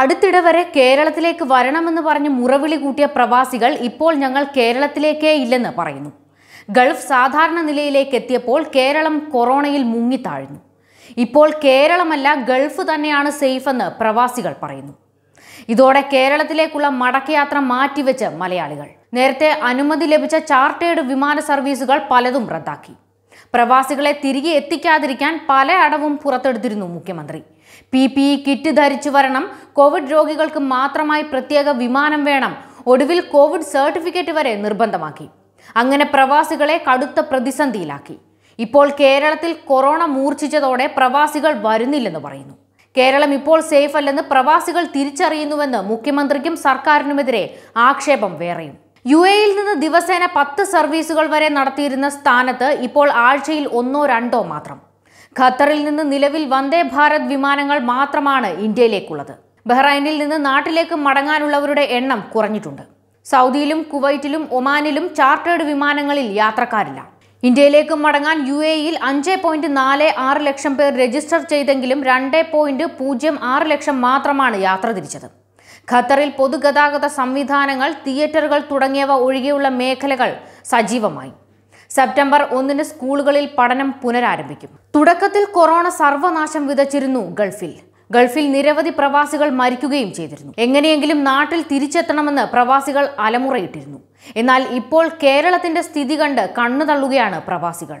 അടുത്തിടെ വരെ കേരളത്തിലേക്ക് വരണമെന്ന് പറഞ്ഞ് മുറവിളി കൂട്ടിയ പ്രവാസികൾ ഇപ്പോൾ ഞങ്ങൾ കേരളത്തിലേക്കേ ഇല്ലെന്ന് പറയുന്നു ഗൾഫ് സാധാരണ നിലയിലേക്ക് എത്തിയപ്പോൾ കേരളം കൊറോണയിൽ മുങ്ങിത്താഴ്ന്നു ഇപ്പോൾ കേരളമല്ല ഗൾഫ് തന്നെയാണ് സേഫെന്ന് പ്രവാസികൾ പറയുന്നു ഇതോടെ കേരളത്തിലേക്കുള്ള മടക്കയാത്ര മാറ്റിവെച്ച് മലയാളികൾ നേരത്തെ അനുമതി ലഭിച്ച ചാർട്ടേഡ് വിമാന സർവീസുകൾ പലതും റദ്ദാക്കി പ്രവാസികളെ തിരികെ എത്തിക്കാതിരിക്കാൻ പല അടവും പുറത്തെടുത്തിരുന്നു മുഖ്യമന്ത്രി പി പി ഇ കിറ്റ് ധരിച്ചു വരണം കോവിഡ് രോഗികൾക്ക് മാത്രമായി പ്രത്യേക വിമാനം വേണം ഒടുവിൽ കോവിഡ് സർട്ടിഫിക്കറ്റ് വരെ നിർബന്ധമാക്കി അങ്ങനെ പ്രവാസികളെ കടുത്ത പ്രതിസന്ധിയിലാക്കി ഇപ്പോൾ കേരളത്തിൽ കൊറോണ മൂർച്ഛിച്ചതോടെ പ്രവാസികൾ വരുന്നില്ലെന്ന് പറയുന്നു കേരളം ഇപ്പോൾ സേഫ് അല്ലെന്ന് പ്രവാസികൾ തിരിച്ചറിയുന്നുവെന്ന് മുഖ്യമന്ത്രിക്കും സർക്കാരിനുമെതിരെ ആക്ഷേപം വേറെയും യു എയിൽ നിന്ന് ദിവസേന പത്ത് സർവീസുകൾ വരെ നടത്തിയിരുന്ന സ്ഥാനത്ത് ഇപ്പോൾ ആഴ്ചയിൽ ഒന്നോ രണ്ടോ മാത്രം ഖത്തറിൽ നിന്ന് നിലവിൽ വന്ദേ ഭാരത് വിമാനങ്ങൾ മാത്രമാണ് ഇന്ത്യയിലേക്കുള്ളത് ബഹ്റൈനിൽ നിന്ന് നാട്ടിലേക്ക് മടങ്ങാനുള്ളവരുടെ എണ്ണം കുറഞ്ഞിട്ടുണ്ട് സൗദിയിലും കുവൈറ്റിലും ഒമാനിലും ചാർട്ടേഡ് വിമാനങ്ങളിൽ യാത്രക്കാരില്ല ഇന്ത്യയിലേക്ക് മടങ്ങാൻ യു എയിൽ അഞ്ച് പോയിന്റ് നാല് ആറ് ലക്ഷം പേർ രജിസ്റ്റർ ചെയ്തെങ്കിലും രണ്ട് പോയിന്റ് പൂജ്യം ആറ് ലക്ഷം മാത്രമാണ് യാത്ര തിരിച്ചത് ഖത്തറിൽ പൊതുഗതാഗത സംവിധാനങ്ങൾ തിയേറ്ററുകൾ തുടങ്ങിയവ ഒഴികെയുള്ള മേഖലകൾ സജീവമായി സെപ്റ്റംബർ ഒന്നിന് സ്കൂളുകളിൽ പഠനം പുനരാരംഭിക്കും തുടക്കത്തിൽ കൊറോണ സർവനാശം വിതച്ചിരുന്നു ഗൾഫിൽ ഗൾഫിൽ നിരവധി പ്രവാസികൾ മരിക്കുകയും ചെയ്തിരുന്നു എങ്ങനെയെങ്കിലും നാട്ടിൽ തിരിച്ചെത്തണമെന്ന് പ്രവാസികൾ അലമുറയിട്ടിരുന്നു എന്നാൽ ഇപ്പോൾ കേരളത്തിന്റെ സ്ഥിതി കണ്ട് കണ്ണു തള്ളുകയാണ് പ്രവാസികൾ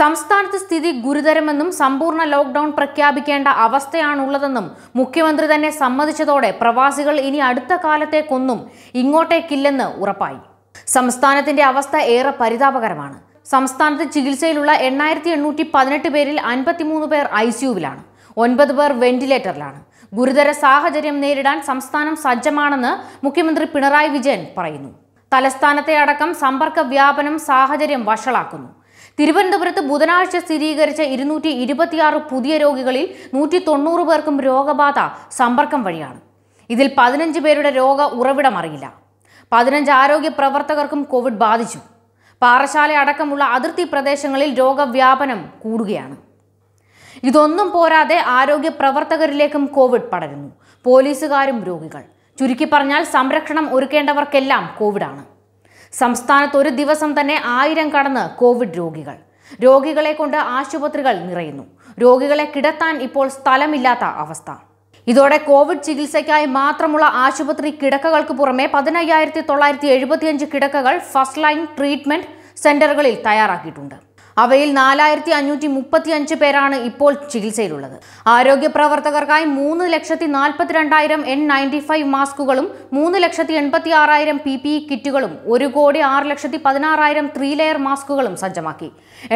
സംസ്ഥാനത്ത് സ്ഥിതി ഗുരുതരമെന്നും സമ്പൂർണ്ണ ലോക്ക്ഡൌൺ പ്രഖ്യാപിക്കേണ്ട അവസ്ഥയാണുള്ളതെന്നും മുഖ്യമന്ത്രി തന്നെ സമ്മതിച്ചതോടെ പ്രവാസികൾ ഇനി അടുത്ത കാലത്തേക്കൊന്നും ഇങ്ങോട്ടേക്കില്ലെന്ന് ഉറപ്പായി സംസ്ഥാനത്തിന്റെ അവസ്ഥ ഏറെ പരിതാപകരമാണ് സംസ്ഥാനത്ത് ചികിത്സയിലുള്ള എണ്ണായിരത്തി എണ്ണൂറ്റി പതിനെട്ട് പേരിൽ അൻപത്തിമൂന്ന് പേർ ഐ സിയുവിലാണ് ഒൻപത് പേർ വെന്റിലേറ്ററിലാണ് ഗുരുതര സാഹചര്യം നേരിടാൻ സംസ്ഥാനം സജ്ജമാണെന്ന് മുഖ്യമന്ത്രി പിണറായി വിജയൻ പറയുന്നു തലസ്ഥാനത്തെ അടക്കം സമ്പർക്ക വ്യാപനം സാഹചര്യം വഷളാക്കുന്നു തിരുവനന്തപുരത്ത് ബുധനാഴ്ച സ്ഥിരീകരിച്ച ഇരുന്നൂറ്റി ഇരുപത്തിയാറ് പുതിയ രോഗികളിൽ നൂറ്റി തൊണ്ണൂറ് പേർക്കും രോഗബാധ സമ്പർക്കം വഴിയാണ് ഇതിൽ പതിനഞ്ച് പേരുടെ രോഗ ഉറവിടം അറിയില്ല പതിനഞ്ച് ആരോഗ്യ പ്രവർത്തകർക്കും കോവിഡ് ബാധിച്ചു പാറശാല അടക്കമുള്ള അതിർത്തി പ്രദേശങ്ങളിൽ രോഗവ്യാപനം കൂടുകയാണ് ഇതൊന്നും പോരാതെ ആരോഗ്യ പ്രവർത്തകരിലേക്കും കോവിഡ് പടരുന്നു പോലീസുകാരും രോഗികൾ ചുരുക്കി പറഞ്ഞാൽ സംരക്ഷണം ഒരുക്കേണ്ടവർക്കെല്ലാം കോവിഡാണ് സംസ്ഥാനത്ത് ഒരു ദിവസം തന്നെ ആയിരം കടന്ന് കോവിഡ് രോഗികൾ രോഗികളെ കൊണ്ട് ആശുപത്രികൾ നിറയുന്നു രോഗികളെ കിടത്താൻ ഇപ്പോൾ സ്ഥലമില്ലാത്ത അവസ്ഥ ഇതോടെ കോവിഡ് ചികിത്സയ്ക്കായി മാത്രമുള്ള ആശുപത്രി കിടക്കകൾക്ക് പുറമെ പതിനയ്യായിരത്തി തൊള്ളായിരത്തി എഴുപത്തിയഞ്ച് കിടക്കകൾ ഫസ്റ്റ് ലൈൻ ട്രീറ്റ്മെന്റ് സെന്ററുകളിൽ തയ്യാറാക്കിയിട്ടുണ്ട് അവയിൽ നാലായിരത്തി അഞ്ഞൂറ്റി മുപ്പത്തി അഞ്ച് പേരാണ് ഇപ്പോൾ ചികിത്സയിലുള്ളത് ആരോഗ്യ പ്രവർത്തകർക്കായി മൂന്ന് ലക്ഷത്തി നാൽപ്പത്തിരണ്ടായിരം എൻ നയൻറ്റി ഫൈവ് മാസ്കുകളും മൂന്ന് ലക്ഷത്തി എൺപത്തി ആറായിരം പി പി ഇ കിറ്റുകളും ഒരു കോടി ആറ് ലക്ഷത്തി പതിനാറായിരം ത്രീ ലെയർ മാസ്കുകളും സജ്ജമാക്കി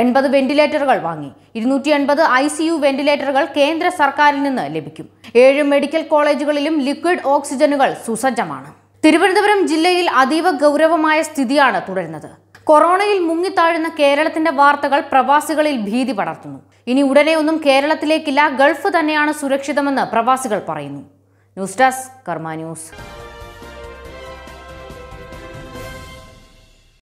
എൺപത് വെന്റിലേറ്ററുകൾ വാങ്ങി ഇരുന്നൂറ്റി എൺപത് ഐ സി യു വെന്റിലേറ്ററുകൾ കേന്ദ്ര സർക്കാരിൽ നിന്ന് ലഭിക്കും ഏഴ് മെഡിക്കൽ കോളേജുകളിലും ലിക്വിഡ് ഓക്സിജനുകൾ സുസജ്ജമാണ് തിരുവനന്തപുരം ജില്ലയിൽ അതീവ ഗൗരവമായ സ്ഥിതിയാണ് തുടരുന്നത് കൊറോണയിൽ മുങ്ങിത്താഴുന്ന കേരളത്തിന്റെ വാർത്തകൾ പ്രവാസികളിൽ ഭീതി പടർത്തുന്നു ഇനി ഒന്നും കേരളത്തിലേക്കില്ല ഗൾഫ് തന്നെയാണ് സുരക്ഷിതമെന്ന് പ്രവാസികൾ പറയുന്നു ന്യൂസ് ഡെസ്ക് കർമ്മ ന്യൂസ്